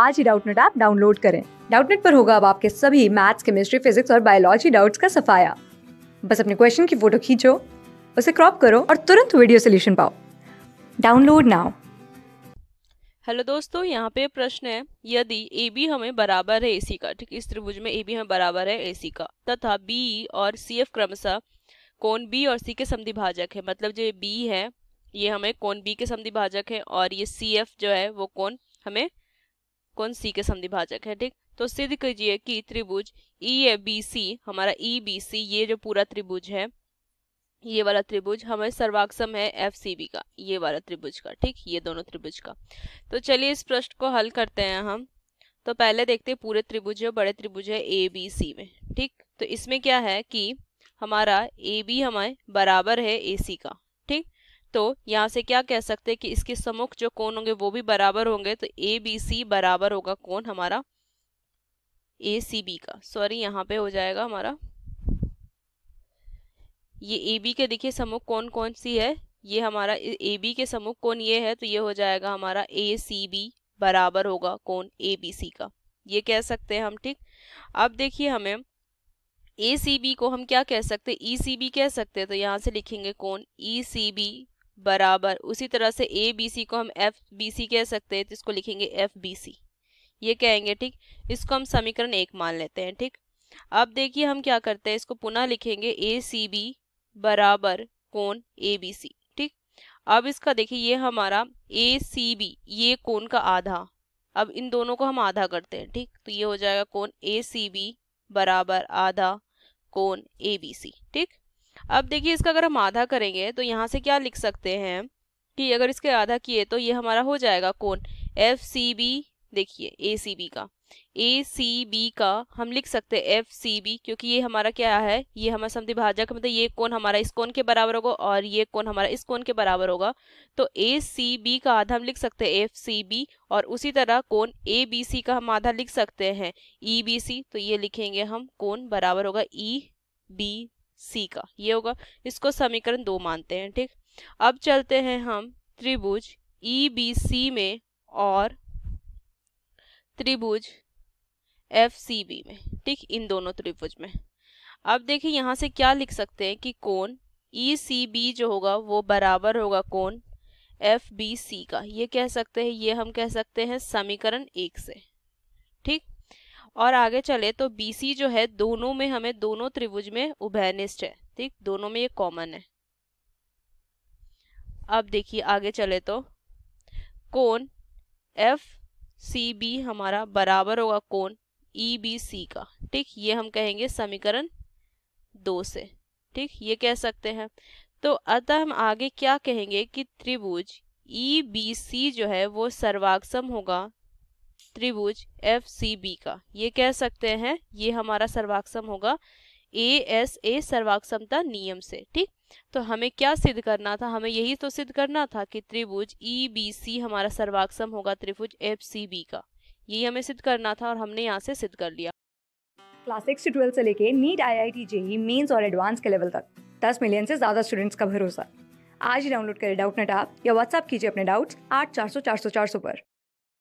आज ही Doubtnut app download करें डाउटनेट पर होगा अब आपके सभी मैथ्स केमिस्ट्री फिजिक्स और बायोलॉजी डाउट्स का सफाया बस अपने क्वेश्चन की फोटो खींचो उसे क्रॉप करो और तुरंत वीडियो सोल्यूशन पाओ डाउनलोड नाउ हेलो दोस्तों यहाँ पे प्रश्न है यदि ए बी हमें बराबर है ए सी का ठीक इस त्रिभुज में ए बी हमें बराबर है ए सी का तथा बी और सी एफ क्रमशः कोण बी और सी के समधिभाजक है मतलब जो ये बी है ये हमें कोण बी के समधिभाजक है और ये सी एफ जो है वो कोण हमें कौन सी के संधिभाजक है ठीक तो सिद्ध कीजिए कि त्रिभुज ई ए बी सी हमारा ई बी सी ये जो पूरा त्रिभुज है ये वाला त्रिभुज हमें सर्वाक्षम है एफ सी बी का ये वाला त्रिभुज का ठीक ये दोनों त्रिभुज का तो चलिए इस प्रश्न को हल करते हैं हम तो पहले देखते हैं पूरे त्रिभुज और बड़े त्रिभुज है ए बी सी में ठीक तो इसमें क्या है कि हमारा ए बी हमें बराबर है ए सी का ठीक तो यहाँ से क्या कह सकते हैं कि इसके समुख जो कोण होंगे वो भी बराबर होंगे तो ए बी सी बराबर होगा कोण हमारा ए सी बी का सॉरी यहाँ पे हो जाएगा हमारा ये ए बी के देखिए समुख कौन कौन सी है ये हमारा ए बी के समुख कौन ये है तो ये हो जाएगा हमारा ए सी बी बराबर होगा कौन ए बी सी का ये कह सकते हैं हम ठीक अब देखिए हमें ए सी बी को हम क्या कह सकते हैं ई सी बी कह सकते हैं तो यहाँ से लिखेंगे कौन ई सी बी बराबर उसी तरह से ए बी सी को हम एफ बी सी कह सकते हैं तो इसको लिखेंगे एफ बी सी ये कहेंगे ठीक इसको हम समीकरण एक मान लेते हैं ठीक अब देखिए हम क्या करते हैं इसको पुनः लिखेंगे ए सी बी बराबर कोण ए बी सी ठीक अब इसका देखिए ये हमारा ए सी बी ये कोण का आधा अब इन दोनों को हम आधा करते हैं ठीक तो ये हो जाएगा कोण ए सी बी बराबर आधा कोण ए बी सी ठीक अब देखिए इसका अगर हम आधा करेंगे तो यहाँ से क्या लिख सकते हैं कि अगर इसके आधा किए तो ये हमारा हो जाएगा कौन एफ सी बी देखिए ए सी बी का ए सी बी का हम लिख सकते हैं एफ सी बी क्योंकि ये हमारा क्या है ये हमारा समधिभाजक मतलब ये कौन हमारा इस कौन के बराबर होगा और ये कौन हमारा इस कौन के बराबर होगा तो ए सी बी का आधा हम लिख सकते हैं एफ सी बी और उसी तरह कौन ए बी सी का हम आधा लिख सकते हैं ई बी सी तो ये लिखेंगे हम कौन बराबर होगा ई e, बी सी का ये होगा इसको समीकरण दो मानते हैं ठीक अब चलते हैं हम त्रिभुज ई बी सी में और त्रिभुज एफ सी बी में ठीक इन दोनों त्रिभुज में अब देखिए यहाँ से क्या लिख सकते हैं कि कोण ई सी बी जो होगा वो बराबर होगा कोण एफ बी सी का ये कह सकते हैं ये हम कह सकते हैं समीकरण एक से ठीक और आगे चले तो BC जो है दोनों में हमें दोनों त्रिभुज में उभयनिष्ठ है ठीक दोनों में ये कॉमन है अब देखिए आगे चले तो कौन एफ सी बी हमारा बराबर होगा कौन ई बी सी का ठीक ये हम कहेंगे समीकरण दो से ठीक ये कह सकते हैं तो अतः हम आगे क्या कहेंगे कि त्रिभुज ई बी सी जो है वो सर्वाक्षम होगा त्रिभुज एफ सी बी का ये कह सकते हैं ये हमारा सर्वाक्षम होगा ए एस ए सर्वाक्षमता नियम से ठीक तो हमें क्या सिद्ध करना था हमें यही तो सिद्ध करना था कि त्रिभुज ई बी सी हमारा सर्वाक्षम होगा त्रिभुज एफ सी बी का यही हमें सिद्ध करना था और हमने यहाँ से सिद्ध कर लिया क्लास सिक्स से ट्वेल्थ से लेके NEET I I T JEE mains और एडवांस के लेवल तक दस मिलियन से ज़्यादा स्टूडेंट्स का भरोसा आज ही डाउनलोड करें डाउट नेट आप या व्हाट्सअप कीजिए अपने डाउट्स आठ चार सौ चार सौ चार सौ पर